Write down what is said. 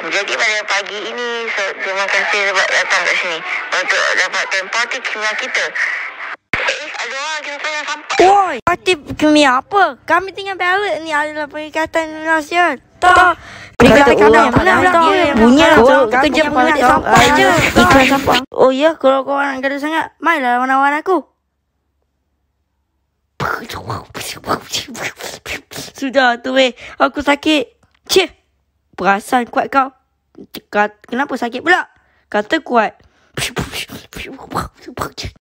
Jadi pada pagi ini so, Terima kasih sebab datang kat sini Untuk dapat tempoh tu kimia kita eh, yang Woi, parti kimia apa? Kami tinggal balik ni adalah perikatan Malaysia. Tak. Perikatan mana pula dia? Bunyi lah. Oh ya, kalau kau orang gaduh sangat, mainlah lawan-lawan aku. Sudah tu weh. Aku sakit. Cih perasan kuat kau. Kenapa sakit pula? Kata kuat.